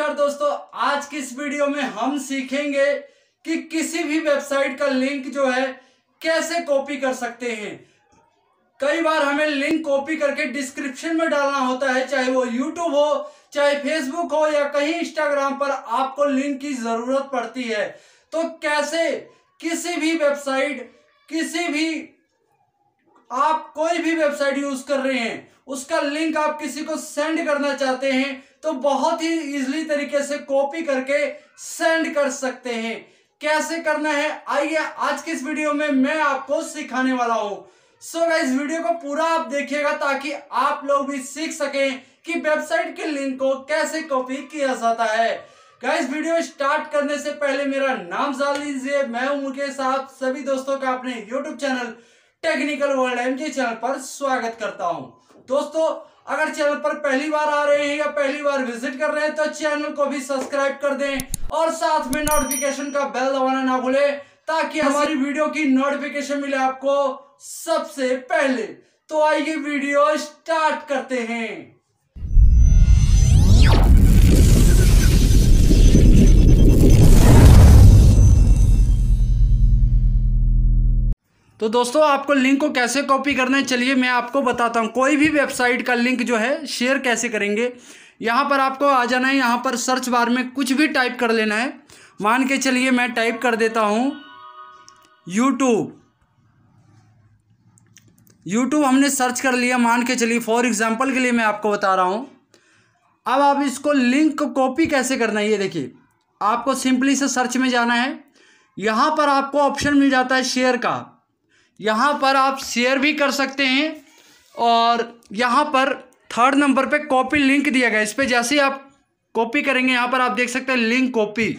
नमस्कार दोस्तों आज की इस वीडियो में हम सीखेंगे कि किसी भी वेबसाइट का लिंक जो है कैसे कॉपी कर सकते हैं कई बार हमें लिंक कॉपी करके डिस्क्रिप्शन में डालना होता है चाहे वो यूट्यूब हो चाहे फेसबुक हो या कहीं इंस्टाग्राम पर आपको लिंक की ज़रूरत पड़ती है तो कैसे किसी भी वेबसाइट किसी भी आप कोई भी वेबसाइट यूज़ कर रहे हैं उसका लिंक आप किसी को सेंड करना चाहते हैं तो बहुत ही इजली तरीके से कॉपी करके सेंड कर सकते हैं कैसे करना है आइए आज के इस वीडियो में मैं आपको सिखाने वाला हूँ सो so इस वीडियो को पूरा आप देखिएगा ताकि आप लोग भी सीख सकें कि वेबसाइट के लिंक को कैसे कॉपी किया जाता है गाइस वीडियो स्टार्ट करने से पहले मेरा नाम जान लीजिए मैं हूं मुकेश आप सभी दोस्तों का अपने YouTube channel technical world MG channel पर स्वागत करता हूं दोस्तों अगर चैनल पर पहली बार आ रहे हैं या पहली बार विजिट कर रहे हैं तो चैनल को भी सब्सक्राइब कर दें और साथ में नोटिफिकेशन का बेल दबाना ना भूले ताकि हमारी वीडियो की नोटिफिकेशन मिले आपको सबसे पहले तो आइए वीडियो स्टार्ट करते हैं दोस्तों आपको लिंक को कैसे कॉपी करना है चलिए मैं आपको बताता हूँ कोई भी वेबसाइट का लिंक जो है शेयर कैसे करेंगे यहाँ पर आपको आ जाना है यहाँ पर सर्च बार में कुछ भी टाइप कर लेना है मान के चलिए मैं टाइप कर देता हूँ यूट्यूब यूट्यूब हमने सर्च कर लिया मान के चलिए फॉर एग्जाम्पल के लिए मैं आपको बता रहा हूँ अब आप इसको लिंक को कॉपी कैसे करना है ये देखिए आपको सिंपली से सर्च में जाना है यहाँ पर आपको ऑप्शन मिल जाता है शेयर का यहाँ पर आप शेयर भी कर सकते हैं और यहाँ पर थर्ड नंबर पे कॉपी लिंक दिया गया इस पर जैसे ही आप कॉपी करेंगे यहाँ पर आप देख सकते हैं लिंक कॉपी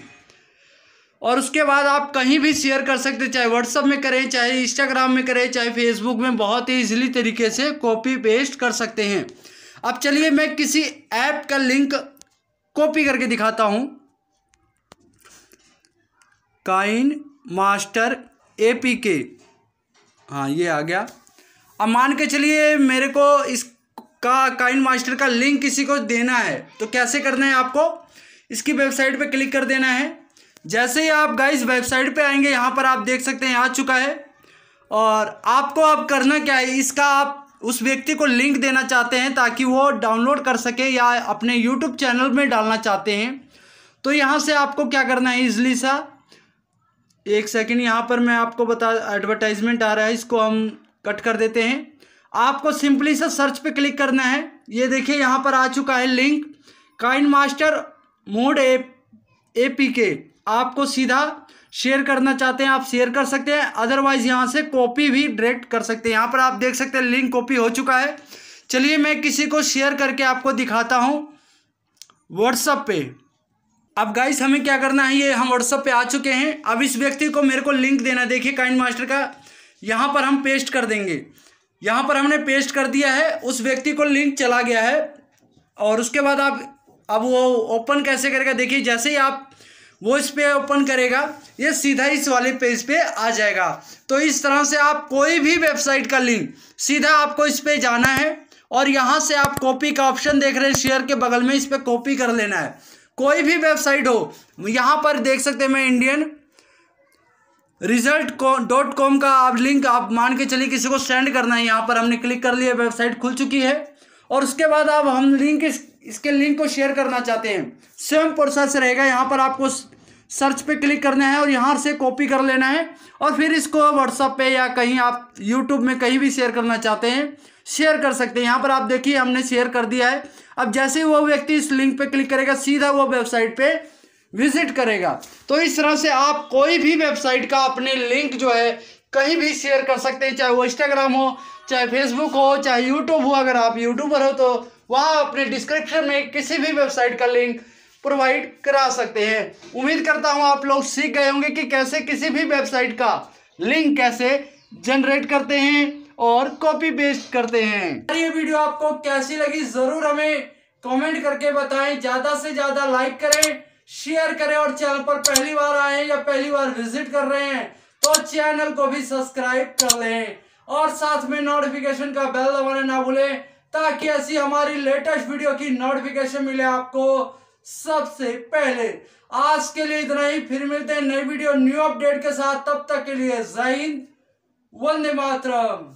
और उसके बाद आप कहीं भी शेयर कर सकते चाहे व्हाट्सअप में करें चाहे इंस्टाग्राम में करें चाहे फेसबुक में बहुत ही ईजिली तरीके से कॉपी पेस्ट कर सकते हैं अब चलिए मैं किसी ऐप का लिंक कॉपी करके दिखाता हूँ काइन मास्टर ए पी के हाँ ये आ गया अब मान के चलिए मेरे को इसका काइन मास्टर का लिंक किसी को देना है तो कैसे करना है आपको इसकी वेबसाइट पे क्लिक कर देना है जैसे ही आप गाइस वेबसाइट पे आएंगे यहाँ पर आप देख सकते हैं आ चुका है और आपको अब आप करना क्या है इसका आप उस व्यक्ति को लिंक देना चाहते हैं ताकि वो डाउनलोड कर सके या अपने यूट्यूब चैनल में डालना चाहते हैं तो यहाँ से आपको क्या करना है इजली सा एक सेकेंड यहाँ पर मैं आपको बता एडवर्टाइजमेंट आ रहा है इसको हम कट कर देते हैं आपको सिंपली से सर्च पे क्लिक करना है ये देखिए यहाँ पर आ चुका है link KineMaster mod A A P K आपको सीधा शेयर करना चाहते हैं आप शेयर कर सकते हैं अदरवाइज यहाँ से कॉपी भी डायरेक्ट कर सकते हैं यहाँ पर आप देख सकते हैं लिंक कॉपी हो चुका है चलिए मैं किसी को शेयर करके आपको दिखाता हूँ व्हाट्सअप पे अब गाइस हमें क्या करना है ये हम व्हाट्सअप पे आ चुके हैं अब इस व्यक्ति को मेरे को लिंक देना देखिए काइंड मास्टर का यहाँ पर हम पेस्ट कर देंगे यहाँ पर हमने पेस्ट कर दिया है उस व्यक्ति को लिंक चला गया है और उसके बाद आप अब वो ओपन कैसे करेगा देखिए जैसे ही आप वो इस पर ओपन करेगा ये सीधा इस वाले पेज पे आ जाएगा तो इस तरह से आप कोई भी वेबसाइट का लिंक सीधा आपको इस पर जाना है और यहाँ से आप कॉपी का ऑप्शन देख रहे हैं शेयर के बगल में इस पर कॉपी कर लेना है कोई भी वेबसाइट हो यहाँ पर देख सकते हैं मैं इंडियन रिजल्ट डॉट कॉम का आप लिंक आप मान के चलिए किसी को सेंड करना है यहाँ पर हमने क्लिक कर लिया वेबसाइट खुल चुकी है और उसके बाद आप हम लिंक इस, इसके लिंक को शेयर करना चाहते हैं सेम प्रोसेस रहेगा यहाँ पर आपको सर्च पे क्लिक करना है और यहाँ से कॉपी कर लेना है और फिर इसको व्हाट्सअप पे या कहीं आप यूट्यूब में कहीं भी शेयर करना चाहते हैं शेयर कर सकते हैं यहाँ पर आप देखिए हमने शेयर कर दिया है अब जैसे ही वो व्यक्ति इस लिंक पे क्लिक करेगा सीधा वो वेबसाइट पे विजिट करेगा तो इस तरह से आप कोई भी वेबसाइट का अपने लिंक जो है कहीं भी शेयर कर सकते हैं चाहे वो इंस्टाग्राम हो चाहे फेसबुक हो चाहे यूट्यूब हो अगर आप यूट्यूबर हो तो वहाँ अपने डिस्क्रिप्शन में किसी भी वेबसाइट का लिंक प्रोवाइड करा सकते हैं उम्मीद करता हूँ आप लोग सीख गए होंगे कि कैसे किसी भी वेबसाइट का लिंक कैसे जनरेट करते हैं और कॉपी पेस्ट करते हैं ये वीडियो आपको कैसी लगी ज़रूर हमें कमेंट करके बताएं ज़्यादा से ज़्यादा लाइक करें शेयर करें और चैनल पर पहली बार आए या पहली बार विजिट कर रहे हैं तो चैनल को भी सब्सक्राइब कर लें और साथ में नोटिफिकेशन का बेल दबाना ना भूलें ताकि ऐसी हमारी लेटेस्ट वीडियो की नोटिफिकेशन मिले आपको सबसे पहले आज के लिए इतना ही फिर मिलते हैं नई वीडियो न्यू अपडेट के साथ तब तक के लिए जय हिंद वंदे मातरम